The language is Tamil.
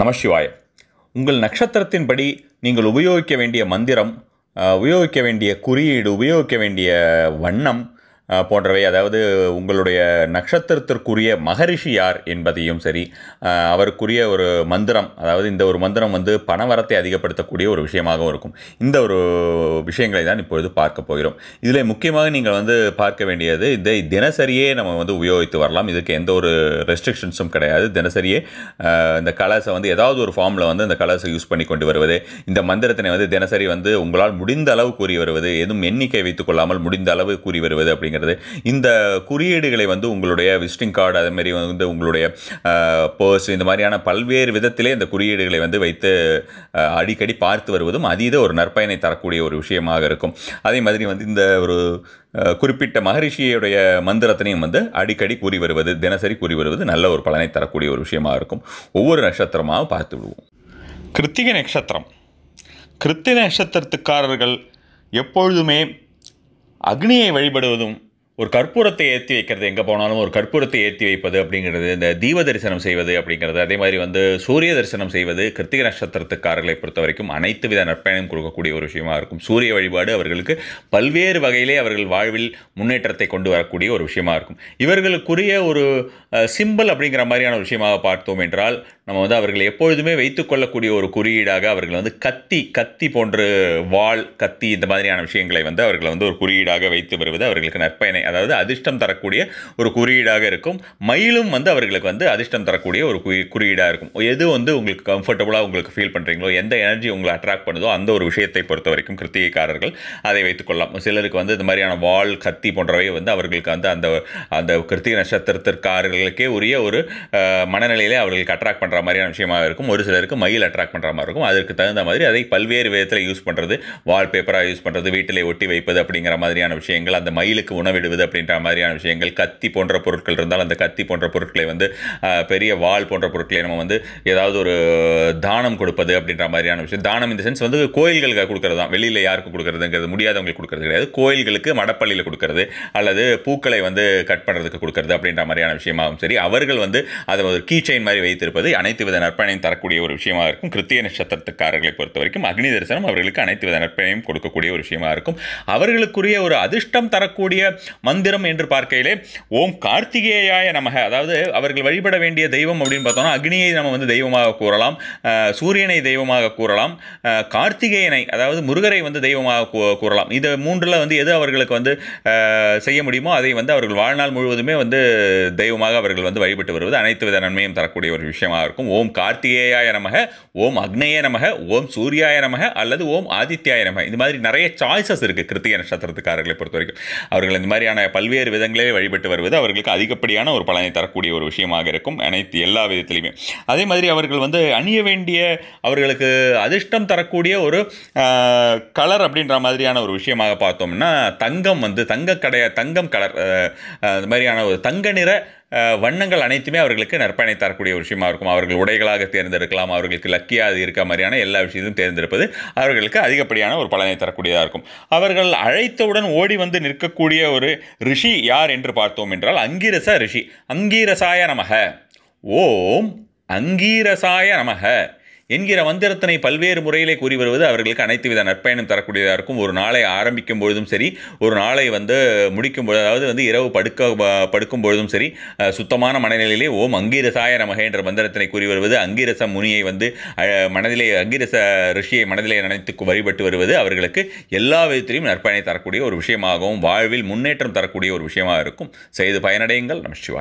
நமசிவாய் உங்கள் நட்சத்திரத்தின்படி நீங்கள் உபயோகிக்க வேண்டிய மந்திரம் உபயோகிக்க வேண்டிய குறியீடு உபயோகிக்க வேண்டிய வண்ணம் போன்றவை அதாவது உங்களுடைய நட்சத்திரத்திற்குரிய மகரிஷி யார் என்பதையும் சரி அவருக்குரிய ஒரு மந்திரம் அதாவது இந்த ஒரு மந்திரம் வந்து பணவரத்தை அதிகப்படுத்தக்கூடிய ஒரு விஷயமாகவும் இருக்கும் இந்த ஒரு விஷயங்களை தான் இப்பொழுது பார்க்க போகிறோம் இதில் முக்கியமாக நீங்கள் வந்து பார்க்க வேண்டியது இதை தினசரியே நம்ம வந்து உபயோகித்து வரலாம் இதுக்கு எந்த ஒரு ரெஸ்ட்ரிக்ஷன்ஸும் கிடையாது தினசரியே இந்த கலர்ஸை வந்து ஏதாவது ஒரு ஃபார்மில் வந்து இந்த கலர்ஸை யூஸ் பண்ணி கொண்டு வருவது இந்த மந்திரத்தினை வந்து தினசரி வந்து உங்களால் முடிந்த அளவு கூறி வருவது எதுவும் எண்ணிக்கை வைத்துக் கொள்ளாமல் முடிந்த அளவு கூறி வருவது அப்படி அப்படிங்கிறது இந்த குறியீடுகளை வந்து உங்களுடைய விசிட்டிங் கார்டு அதேமாரி வந்து உங்களுடைய பர்ஸ் இந்த மாதிரியான பல்வேறு விதத்திலே இந்த குறியீடுகளை வந்து வைத்து அடிக்கடி பார்த்து வருவதும் அதீத ஒரு நற்பயனை தரக்கூடிய ஒரு விஷயமாக இருக்கும் அதே மாதிரி வந்து இந்த ஒரு குறிப்பிட்ட மகரிஷியுடைய மந்திரத்தினையும் வந்து அடிக்கடி கூறி வருவது தினசரி கூறி வருவது நல்ல ஒரு பலனை தரக்கூடிய ஒரு விஷயமாக இருக்கும் ஒவ்வொரு நட்சத்திரமாக பார்த்து விடுவோம் கிருத்திகை நட்சத்திரம் கிருத்திக நட்சத்திரத்துக்காரர்கள் எப்பொழுதுமே அக்னியை வழிபடுவதும் ஒரு கற்பூரத்தை ஏற்றி வைக்கிறது எங்கே போனாலும் ஒரு கற்பூரத்தை ஏற்றி வைப்பது அப்படிங்கிறது இந்த தீப தரிசனம் செய்வது அப்படிங்கிறது அதே மாதிரி வந்து சூரிய தரிசனம் செய்வது கிருத்திக நட்சத்திரத்துக்காரர்களை பொறுத்த வரைக்கும் அனைத்து வித நற்பயணம் கொடுக்கக்கூடிய ஒரு விஷயமாக இருக்கும் சூரிய வழிபாடு அவர்களுக்கு பல்வேறு வகையிலே அவர்கள் வாழ்வில் முன்னேற்றத்தை கொண்டு வரக்கூடிய ஒரு விஷயமாக இருக்கும் இவர்களுக்குரிய ஒரு சிம்பிள் அப்படிங்கிற மாதிரியான ஒரு விஷயமாக பார்த்தோம் என்றால் நம்ம வந்து அவர்கள் எப்பொழுதுமே வைத்துக்கொள்ளக்கூடிய ஒரு குறியீடாக அவர்கள் வந்து கத்தி கத்தி போன்ற வாள் கத்தி இந்த மாதிரியான விஷயங்களை வந்து அவர்கள் வந்து ஒரு குறியீடாக வைத்து வருவது அவர்களுக்கு நற்பயணம் அதாவது அதிர்ஷ்டம் தரக்கூடிய ஒரு குறியீடாக இருக்கும் மயிலும் வந்து அவர்களுக்கு வந்து அதிர்ஷ்டம் தரக்கூடிய ஒரு குறியீடாக இருக்கும் எது வந்து உங்களுக்கு கம்ஃபர்டபுளாக உங்களுக்கு ஃபீல் பண்ணுறீங்களோ எந்த எனர்ஜி உங்களை அட்ராக்ட் பண்ணுதோ அந்த ஒரு விஷயத்தை பொறுத்த வரைக்கும் கிருத்திகைக்காரர்கள் அதை வைத்துக்கொள்ளலாம் சிலருக்கு வந்து இந்த மாதிரியான வால் கத்தி போன்றவை வந்து அவர்களுக்கு வந்து அந்த அந்த கிருத்திக நட்சத்திரத்திற்காரர்களுக்கே உரிய ஒரு மனநிலையிலே அவர்களுக்கு அட்ராக்ட் பண்ணுற மாதிரியான விஷயமாக இருக்கும் ஒரு சிலருக்கு மயில் அட்ராக்ட் பண்ணுற மாதிரி இருக்கும் அதற்கு தகுந்த மாதிரி அதை பல்வேறு விதத்தில் யூஸ் பண்ணுறது வால்பேப்பராக யூஸ் பண்ணுறது வீட்டிலே ஒட்டி வைப்பது அப்படிங்கிற மாதிரியான விஷயங்கள் அந்த மயிலுக்கு உணவிடுவது செய்வது அப்படின்ற மாதிரியான விஷயங்கள் கத்தி போன்ற பொருட்கள் இருந்தால் அந்த கத்தி போன்ற பொருட்களை வந்து பெரிய வால் போன்ற பொருட்களை நம்ம வந்து ஏதாவது ஒரு தானம் கொடுப்பது அப்படின்ற மாதிரியான விஷயம் தானம் இந்த சென்ஸ் வந்து கோயில்களுக்கு கொடுக்குறது தான் வெளியில் யாருக்கு கொடுக்குறதுங்கிறது முடியாதவங்களுக்கு கொடுக்கறது கிடையாது கோயில்களுக்கு மடப்பள்ளியில் கொடுக்கறது அல்லது பூக்களை வந்து கட் பண்ணுறதுக்கு கொடுக்கறது அப்படின்ற மாதிரியான விஷயமாகவும் சரி அவர்கள் வந்து அதை ஒரு கீ மாதிரி வைத்திருப்பது அனைத்து வித நற்பணையும் தரக்கூடிய ஒரு விஷயமாக இருக்கும் கிருத்திய நட்சத்திரத்துக்காரர்களை பொறுத்த வரைக்கும் அக்னி தரிசனம் அவர்களுக்கு அனைத்து வித நற்பணையும் கொடுக்கக்கூடிய ஒரு விஷயமாக இருக்கும் அவர்களுக்குரிய ஒரு அதிர்ஷ்டம் தரக்கூடிய மந்திரம் என்று பார்க்கையிலே ஓம் கார்த்திகேயாய நமக அதாவது அவர்கள் வழிபட வேண்டிய தெய்வம் அப்படின்னு பார்த்தோம்னா அக்னியை நம்ம வந்து தெய்வமாக கூறலாம் சூரியனை தெய்வமாக கூறலாம் கார்த்திகேயனை அதாவது முருகரை வந்து தெய்வமாக கூறலாம் இது மூன்றில் வந்து எது அவர்களுக்கு வந்து செய்ய முடியுமோ அதை வந்து அவர்கள் வாழ்நாள் முழுவதுமே வந்து தெய்வமாக அவர்கள் வந்து வழிபட்டு வருவது அனைத்து வித நன்மையும் தரக்கூடிய ஒரு விஷயமாக இருக்கும் ஓம் கார்த்திகேயாய நமக ஓம் அக்னேய நமக ஓம் சூர்யாய நமக அல்லது ஓம் ஆதித்யாய நமக இது மாதிரி நிறைய சாய்ஸஸ் இருக்குது கிருத்திகை நட்சத்திரத்துக்காரர்களை பொறுத்த வரைக்கும் அவர்கள் இந்த மாதிரி மாதிரியான பல்வேறு விதங்களே வழிபட்டு வருவது அவர்களுக்கு அதிகப்படியான ஒரு பலனை தரக்கூடிய ஒரு விஷயமாக இருக்கும் அனைத்து எல்லா விதத்திலையுமே அதே மாதிரி அவர்கள் வந்து அணிய வேண்டிய அவர்களுக்கு அதிர்ஷ்டம் தரக்கூடிய ஒரு கலர் அப்படின்ற மாதிரியான ஒரு விஷயமாக பார்த்தோம்னா தங்கம் வந்து தங்க கடைய தங்கம் கலர் அது மாதிரியான ஒரு தங்க நிற வண்ணங்கள் அனைத்துமே அவர்களுக்கு நற்பயனை தரக்கூடிய ஒரு விஷயமாக இருக்கும் அவர்கள் உடைகளாக தேர்ந்தெடுக்கலாம் அவர்களுக்கு லக்கியாக இருக்க மாதிரியான எல்லா விஷயத்தையும் தேர்ந்தெடுப்பது அவர்களுக்கு அதிகப்படியான ஒரு பலனை தரக்கூடியதாக இருக்கும் அவர்கள் அழைத்தவுடன் ஓடி வந்து நிற்கக்கூடிய ஒரு ரிஷி யார் என்று பார்த்தோம் என்றால் அங்கீரச ரிஷி அங்கீரசாய நமக ஓம் அங்கீரசாய நமக என்கிற மந்திரத்தினை பல்வேறு முறையிலே கூறி வருவது அவர்களுக்கு அனைத்து வித நற்பயணம் தரக்கூடியதாக இருக்கும் ஒரு நாளை ஆரம்பிக்கும் பொழுதும் சரி ஒரு நாளை வந்து முடிக்கும் பொழுது அதாவது வந்து இரவு படுக்க படுக்கும் பொழுதும் சரி சுத்தமான மனநிலையிலே ஓம் அங்கீரசாய நமக என்ற மந்திரத்தினை கூறி வருவது அங்கீரச முனியை வந்து மனதிலே அங்கீரச ரிஷியை மனதிலே நினைத்து வழிபட்டு வருவது அவர்களுக்கு எல்லா விதத்திலையும் நற்பயனை தரக்கூடிய ஒரு விஷயமாகவும் வாழ்வில் முன்னேற்றம் தரக்கூடிய ஒரு விஷயமாக இருக்கும் செய்து பயனடையுங்கள் நம்ம சிவாய்